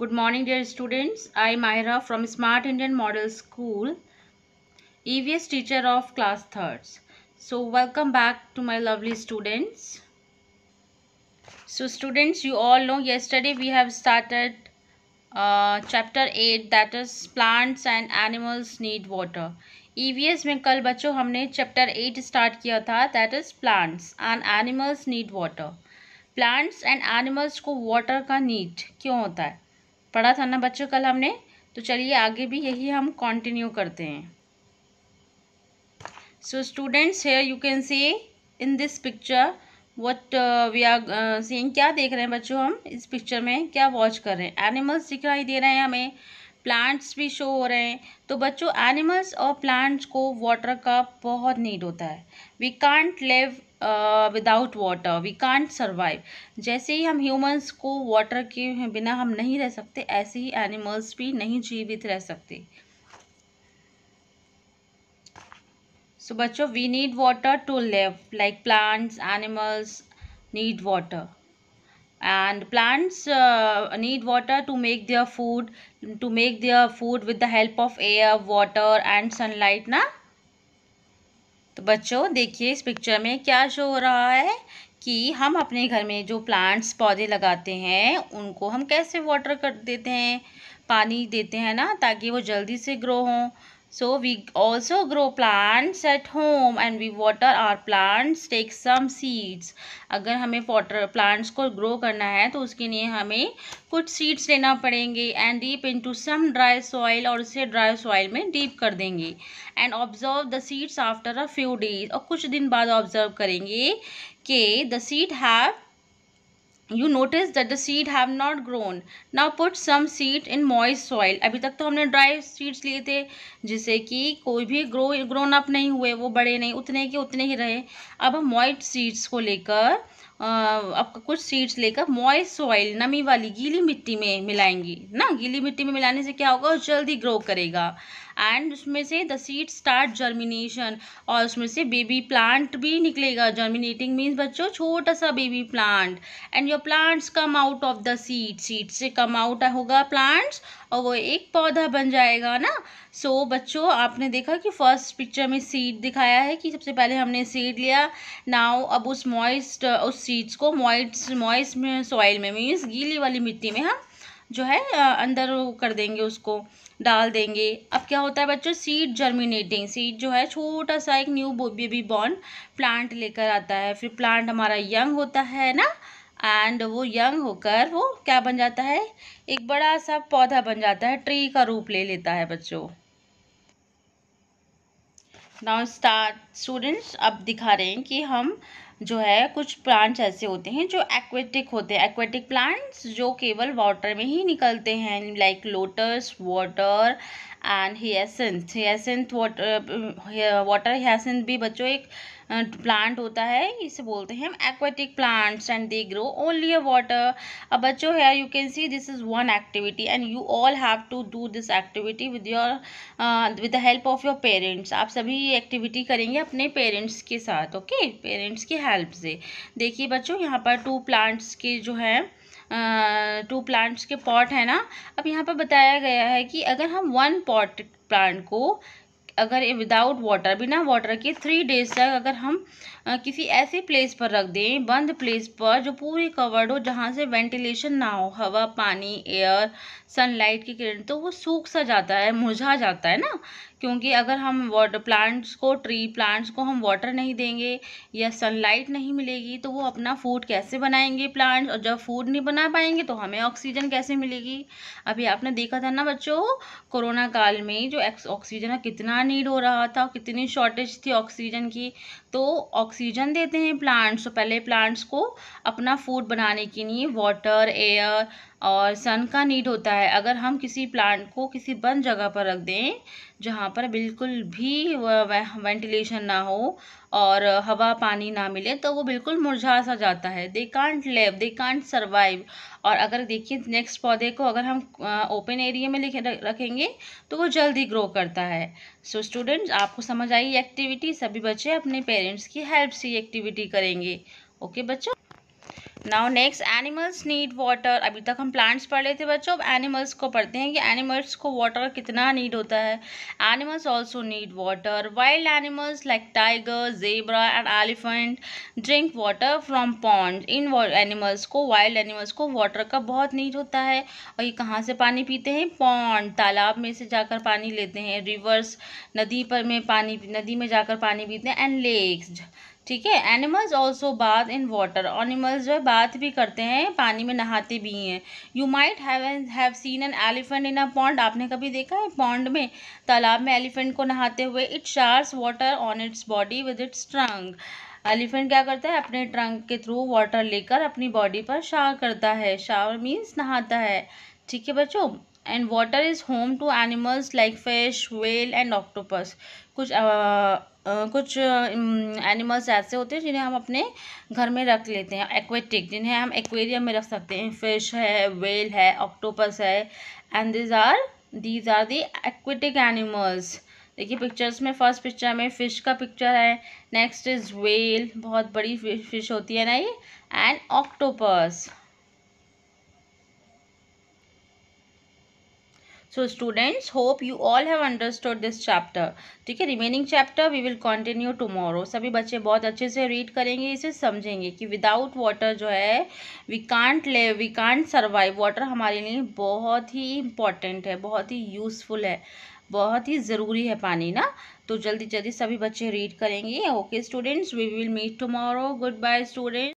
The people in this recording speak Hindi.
Good morning dear students. I Myra from Smart Indian Model School, EVS teacher of class 3rds. So welcome back to my lovely students. So students you all know yesterday we have started uh, chapter 8 that is plants and animals need water. EVS में कल बच्चों हमने चैप्टर एट स्टार्ट किया था that is plants and animals need water plants and animals को वाटर का नीड क्यों होता है पढ़ा था ना बच्चों कल हमने तो चलिए आगे भी यही हम कंटिन्यू करते हैं so students here you can see in this picture what we are seeing क्या देख रहे हैं बच्चों हम इस पिक्चर में क्या वॉच कर रहे हैं एनिमल्स दिखाई दे रहे हैं हमें प्लांट्स भी शो हो रहे हैं तो बच्चों एनिमल्स और प्लांट्स को वाटर का बहुत नीड होता है we can't live without water we can't survive जैसे ही हम ह्यूमंस को वाटर के बिना हम नहीं रह सकते ऐसे ही एनिमल्स भी नहीं जीवित रह सकते सो बच्चों we need water to live like plants animals need water and plants need water to make their food to make their food with the help of air water and sunlight ना तो बच्चों देखिए इस पिक्चर में क्या शो हो रहा है कि हम अपने घर में जो प्लांट्स पौधे लगाते हैं उनको हम कैसे वाटर कर देते हैं पानी देते हैं ना ताकि वो जल्दी से ग्रो हों So we also grow plants at home and we water our plants, take some seeds. अगर हमें वाटर plants को grow करना है तो उसके लिए हमें कुछ seeds लेना पड़ेंगे and deep into some dry soil और उसे dry soil में deep कर देंगे and observe the seeds after a few days और कुछ दिन बाद observe करेंगे कि the seed have you notice that the seed have not grown now put some seed in moist soil अभी तक तो हमने ड्राई सीड्स लिए थे जिससे कि कोई भी ग्रो ग्रोन अप नहीं हुए वो बड़े नहीं उतने के उतने ही रहे अब हम मॉइस्ट सीड्स को लेकर आपका कुछ सीड्स लेकर मॉइस सॉइल नमी वाली गीली मिट्टी में मिलाएंगी ना गीली मिट्टी में मिलाने से क्या होगा जल्दी ग्रो करेगा एंड उसमें से द सीड स्टार्ट जर्मिनेशन और उसमें से बेबी प्लांट भी निकलेगा जर्मिनेटिंग मीन्स बच्चों छोटा सा baby plant and your plants come out of the seed seed से कम आउट होगा प्लांट्स और वो एक पौधा बन जाएगा ना सो so, बच्चों आपने देखा कि फर्स्ट पिक्चर में सीड दिखाया है कि सबसे पहले हमने सीड लिया नाउ अब उस मॉइस्ट उस सीड्स को मॉइस्ट मॉइस में सॉइल में मीन्स गीली वाली मिट्टी में हम जो है अंदर कर देंगे उसको डाल देंगे अब क्या होता है बच्चों सीड जर्मिनेटिंग सीड जो है छोटा सा एक न्यू बेबी बॉर्न प्लांट लेकर आता है फिर प्लांट हमारा यंग होता है ना एंड वो यंग होकर वो क्या बन जाता है एक बड़ा सा पौधा बन जाता है ट्री का रूप ले लेता है बच्चों नाउ स्टार्ट स्टूडेंट्स अब दिखा रहे हैं कि हम जो है कुछ प्लांट्स ऐसे होते हैं जो एक्वेटिक होते हैं एक्वेटिक प्लांट्स जो केवल वाटर में ही निकलते हैं like lotus water and hyacinth hyacinth water water hyacinth भी बच्चों एक प्लांट होता है इसे बोलते हैं हम aquatic plants and they grow only a water अब बच्चों here you can see this is one activity and you all have to do this activity with your with the help of your parents आप सभी ये एक्टिविटी करेंगे अपने पेरेंट्स के साथ ओके पेरेंट्स की हेल्प से देखिए बच्चों यहाँ पर टू प्लांट्स के जो है टू प्लांट्स के पॉट है ना अब यहाँ पर बताया गया है कि अगर हम वन पॉट प्लांट को अगर ये विदाउट वाटर बिना वाटर के थ्री डेज तक अगर हम किसी ऐसे प्लेस पर रख दें बंद प्लेस पर जो पूरी कवर्ड हो जहाँ से वेंटिलेशन ना हो हवा पानी एयर सनलाइट की किरण तो वो सूख सा जाता है मुरझा जाता है ना क्योंकि अगर हम वाटर प्लांट्स को ट्री प्लांट्स को हम वाटर नहीं देंगे या सनलाइट नहीं मिलेगी तो वो अपना फूड कैसे बनाएंगे प्लांट्स और जब फूड नहीं बना पाएंगे तो हमें ऑक्सीजन कैसे मिलेगी अभी आपने देखा था ना बच्चों कोरोना काल में जो ऑक्सीजन का कितना नीड हो रहा था कितनी शॉर्टेज थी ऑक्सीजन की तो ऑक्सीजन देते हैं प्लांट्स तो पहले प्लांट्स को अपना फूड बनाने के लिए वाटर एयर और सन का नीड होता है अगर हम किसी प्लांट को किसी बंद जगह पर रख दें जहाँ पर बिल्कुल भी वेंटिलेशन ना हो और हवा पानी ना मिले तो वो बिल्कुल मुरझा सा जाता है दे कांट लेव दे कांट सर्वाइव और अगर देखिए नेक्स्ट पौधे को अगर हम ओपन एरिया में रखेंगे तो वो जल्दी ग्रो करता है सो so, स्टूडेंट्स आपको समझ आई एक्टिविटी सभी बच्चे अपने पेरेंट्स की हेल्प से एक्टिविटी करेंगे ओके okay, बच्चों now next animals need water अभी तक हम प्लांट्स पढ़ रहे थे बच्चों अब एनिमल्स को पढ़ते हैं कि एनिमल्स को वाटर कितना नीड होता है animals also need water wild animals like tiger zebra and elephant drink water from pond in animals को वाइल्ड एनिमल्स को वाटर का बहुत नीड होता है और ये कहाँ से पानी पीते हैं पॉन्ड तालाब में से जाकर पानी लेते हैं रिवर्स नदी पर में पानी नदी में जाकर पानी पीते हैं एंड लेक्स ठीक है animals also bath in water animals जो है बाथ भी करते हैं पानी में नहाते भी हैं you might have seen an elephant in a pond आपने कभी देखा है पॉन्ड में तालाब में एलिफेंट को नहाते हुए it showers water on its body with its trunk elephant क्या करता है अपने ट्रंक के थ्रू वाटर लेकर अपनी बॉडी पर शावर करता है शावर मीन्स नहाता है ठीक है बच्चों and water is home to animals like fish whale and octopus कुछ आ, आ, कुछ एनिमल्स ऐसे होते हैं जिन्हें हम अपने घर में रख लेते हैं एक्वेटिक जिन्हें हम एक्वेरियम में रख सकते हैं फिश है वेल है ऑक्टोपस है and these are these are the aquatic animals देखिए पिक्चर्स में फर्स्ट पिक्चर में फ़िश का पिक्चर है नेक्स्ट इज़ वेल बहुत बड़ी फिश होती है ना ये and octopus so students hope you all have understood this chapter ठीक है remaining chapter we will continue tomorrow सभी बच्चे बहुत अच्छे से रीड करेंगे इसे समझेंगे कि विदाउट वाटर जो है we can't live we can't survive water हमारे लिए बहुत ही इंपॉर्टेंट है बहुत ही यूजफुल है बहुत ही ज़रूरी है पानी ना तो जल्दी जल्दी सभी बच्चे रीड करेंगे okay students we will meet tomorrow good bye student